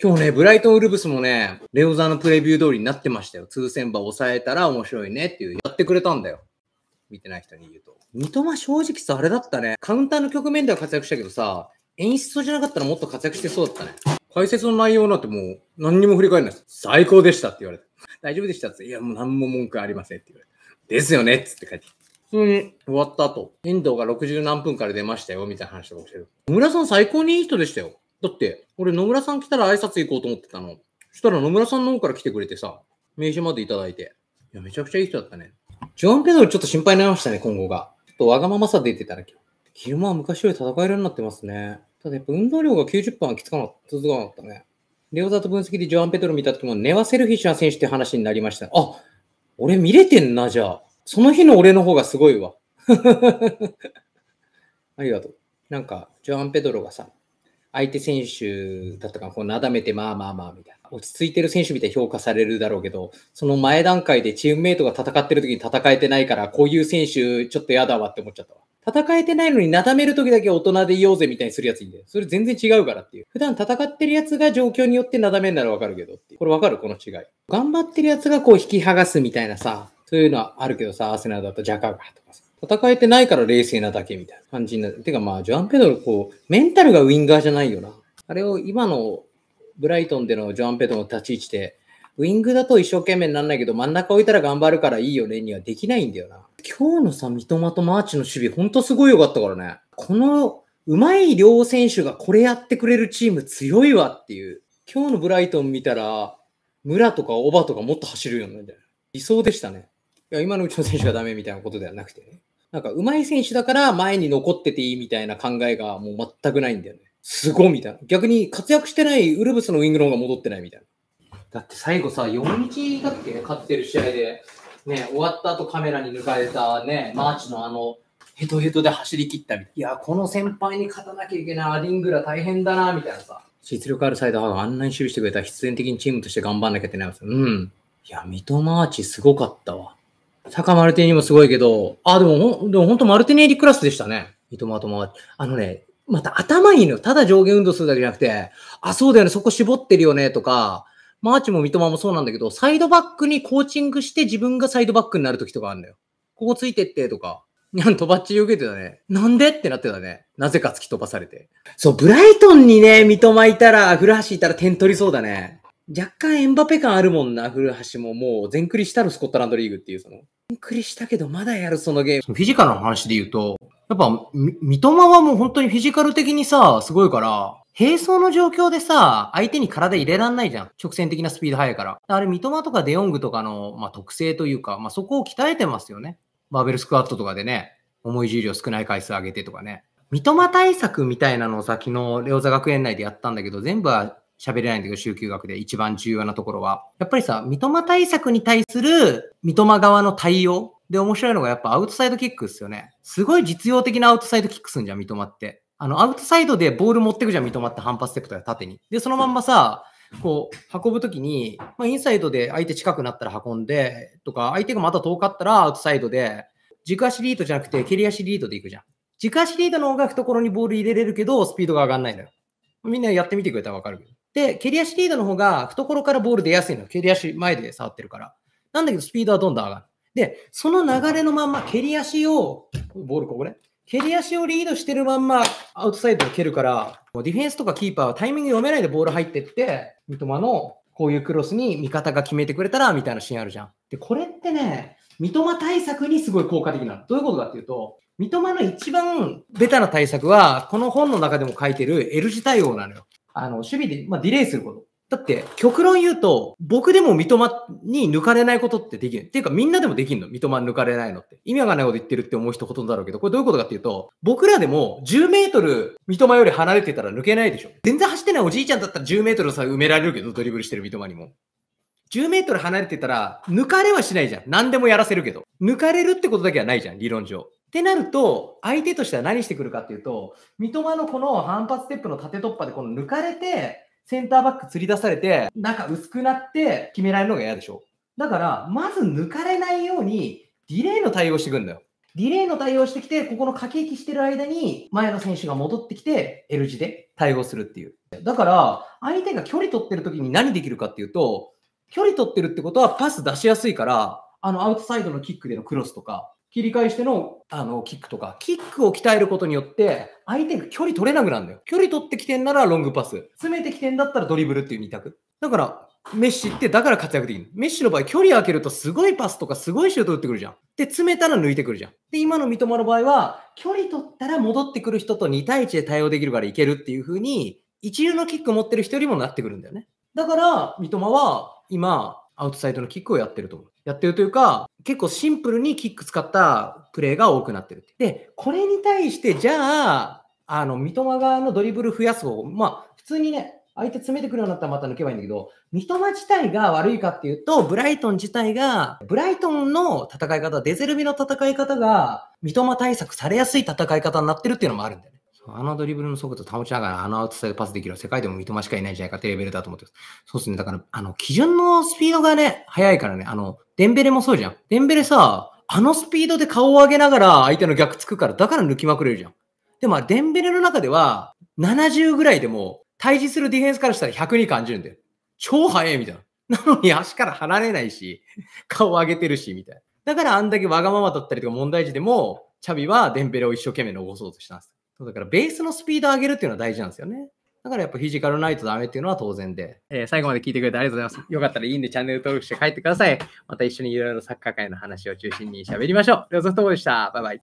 今日ね、ブライトン・ウルブスもね、レオザーのプレビュー通りになってましたよ。通戦場抑えたら面白いねっていう、やってくれたんだよ。見てない人に言うと。三笘正直さ、あれだったね。カウンターの局面では活躍したけどさ、演出じゃなかったらもっと活躍してそうだったね。解説の内容なんてもう何にも振り返らないです。最高でしたって言われて。大丈夫でしたって。いや、もう何も文句ありませんって言われて。ですよねっつって書いて。普通に終わった後、遠藤が60何分から出ましたよみたいな話とかしてる。野村さん最高にいい人でしたよ。だって、俺野村さん来たら挨拶行こうと思ってたの。そしたら野村さんの方から来てくれてさ、名刺までいただいて。いや、めちゃくちゃいい人だったね。ジョアン・ペドロちょっと心配になりましたね、今後が。ちょっとわがままさ出てただけ。昼間は昔より戦えるようになってますね。ただやっぱ運動量が90分はきつかなかった続かなかったね。レオザと分析でジョアン・ペトロ見た時も、ネワ・セルフィッシャー選手って話になりました。あ、俺見れてんな、じゃあ。その日の俺の方がすごいわ。ありがとう。なんか、ジョアン・ペトロがさ、相手選手だったかこうなだめて、まあまあまあみたいな、落ち着いてる選手みたいに評価されるだろうけど、その前段階でチームメイトが戦ってる時に戦えてないから、こういう選手、ちょっと嫌だわって思っちゃったわ。戦えてないのになだめる時だけ大人でいようぜみたいにするやついいんだよ。それ全然違うからっていう。普段戦ってるやつが状況によってなだめるならわかるけどってこれわかるこの違い。頑張ってるやつがこう引き剥がすみたいなさ、そういうのはあるけどさ、アーセナルだとジャカーガとかさ。戦えてないから冷静なだけみたいな感じになる。てかまあ、ジョアン・ペドロ、こう、メンタルがウィンガーじゃないよな。あれを今のブライトンでのジョアン・ペドロの立ち位置で、ウィングだと一生懸命にならないけど、真ん中置いたら頑張るからいいよねにはできないんだよな。今日のさ、三笘とマーチの守備、ほんとすごい良かったからね。この、うまい両選手がこれやってくれるチーム強いわっていう。今日のブライトン見たら、村とかオバとかもっと走るようにないな。理想でしたね。いや、今のうちの選手がダメみたいなことではなくてね。なんか上手い選手だから前に残ってていいみたいな考えがもう全くないんだよね。すごいみたいな。逆に活躍してないウルブスのウィングの方が戻ってないみたいな。だって最後さ、4日だっけね、勝ってる試合で、ね、終わった後カメラに抜かれたね、マーチのあの、ヘトヘトで走り切ったみたいな。いや、この先輩に勝たなきゃいけないアディングラ大変だな、みたいなさ。実力あるサイドハーがあんなに守備してくれたら必然的にチームとして頑張んなきゃいけないんですうん。いや、ミトマーチすごかったわ。坂マルティもすごいけど、あ、でも、でも本当マルティネリクラスでしたね。三笘とま。あのね、また頭いいの。よ。ただ上下運動するだけじゃなくて、あ、そうだよね、そこ絞ってるよね、とか、マーチも三笘もそうなんだけど、サイドバックにコーチングして自分がサイドバックになる時とかあるんだよ。ここついてって、とか。ゃんとばっちり受けてたね。なんでってなってたね。なぜか突き飛ばされて。そう、ブライトンにね、三笘いたら、古橋いたら点取りそうだね。若干エンバペ感あるもんな、古橋ももう全クリしたるスコットランドリーグっていうその。びっくりしたけど、まだやる、そのゲーム。フィジカルの話で言うと、やっぱ、三笘はもう本当にフィジカル的にさ、すごいから、並走の状況でさ、相手に体入れらんないじゃん。直線的なスピード速いから。あれ、三笘とかデヨングとかの、まあ、特性というか、まあ、そこを鍛えてますよね。バーベルスクワットとかでね、重い重量少ない回数上げてとかね。三笘対策みたいなのをさ、昨日、レオザ学園内でやったんだけど、全部は喋れないんだけど、集休学で一番重要なところは。やっぱりさ、三笘対策に対する三笘側の対応で面白いのがやっぱアウトサイドキックですよね。すごい実用的なアウトサイドキックすんじゃん、三笘って。あの、アウトサイドでボール持ってくじゃん、三笘って反発ステップとか縦に。で、そのまんまさ、こう、運ぶときに、まあ、インサイドで相手近くなったら運んで、とか、相手がまた遠かったらアウトサイドで、軸足リードじゃなくて蹴り足リードで行くじゃん。軸足リードの方が懐にボール入れれるけど、スピードが上がんないのよ。みんなやってみてくれたらわかるけど。で、蹴り足リードの方が懐からボール出やすいの。蹴り足前で触ってるから。なんだけど、スピードはどんどん上がる。で、その流れのまんま、蹴り足を、ボールここね。蹴り足をリードしてるまんま、アウトサイドを蹴るから、ディフェンスとかキーパーはタイミング読めないでボール入ってって、三笘のこういうクロスに味方が決めてくれたら、みたいなシーンあるじゃん。で、これってね、三笘対策にすごい効果的なの。どういうことかっていうと、三笘の一番ベタな対策は、この本の中でも書いてる L 字対応なのよ。あの、守備で、まあ、ディレイすること。だって、極論言うと、僕でも三笘に抜かれないことってできる。っていうか、みんなでもできるの。三笘抜かれないのって。意味わかんないこと言ってるって思う人ほとんどだろうけど、これどういうことかっていうと、僕らでも10メートル三笘より離れてたら抜けないでしょ。全然走ってないおじいちゃんだったら10メートルさ、埋められるけど、ドリブルしてる三笘にも。10メートル離れてたら、抜かれはしないじゃん。何でもやらせるけど。抜かれるってことだけはないじゃん、理論上。ってなると、相手としては何してくるかっていうと、三笘のこの反発ステップの縦突破でこの抜かれて、センターバック釣り出されて、中薄くなって決められるのが嫌でしょ。だから、まず抜かれないように、ディレイの対応していくんだよ。ディレイの対応してきて、ここの駆け引きしてる間に、前の選手が戻ってきて、L 字で対応するっていう。だから、相手が距離取ってる時に何できるかっていうと、距離取ってるってことはパス出しやすいから、あの、アウトサイドのキックでのクロスとか、切り返しての、あの、キックとか、キックを鍛えることによって、相手が距離取れなくなるんだよ。距離取ってきてんならロングパス。詰めてきてんだったらドリブルっていう2択。だから、メッシってだから活躍できる。メッシの場合、距離開けるとすごいパスとかすごいシュート打ってくるじゃん。で、詰めたら抜いてくるじゃん。で、今の三笘の場合は、距離取ったら戻ってくる人と2対1で対応できるからいけるっていう風に、一流のキック持ってる人よりもなってくるんだよね。だから、三笘は今、アウトサイドのキックをやってると思う。やってるというか、結構シンプルにキック使ったプレーが多くなってるって。で、これに対して、じゃあ、あの、三笘側のドリブル増やす方、まあ、普通にね、相手詰めてくるようになったらまた抜けばいいんだけど、三笘自体が悪いかっていうと、ブライトン自体が、ブライトンの戦い方、デゼルビの戦い方が、三笘対策されやすい戦い方になってるっていうのもあるんだよね。あのドリブルの速度保ちながら、あのアウトサイドパスできる世界でも三笘しかいないんじゃないかってレベルだと思ってます。そうですね。だから、あの、基準のスピードがね、速いからね、あの、デンベレもそうじゃん。デンベレさ、あのスピードで顔を上げながら相手の逆つくから、だから抜きまくれるじゃん。でも、デンベレの中では、70ぐらいでも、対峙するディフェンスからしたら100に感じるんだよ。超速いみたいな。なのに足から離れないし、顔を上げてるし、みたいな。だからあんだけわがままだったりとか問題児でも、チャビはデンベレを一生懸命残そうとしたんです。そうだからベースのスピードを上げるっていうのは大事なんですよね。だからやっぱフィジカルないとダメっていうのは当然で。えー、最後まで聞いてくれてありがとうございます。よかったらいいんでチャンネル登録して帰ってください。また一緒にいろいろサッカー界の話を中心に喋りましょう。では、ソフトボールでした。バイバイ。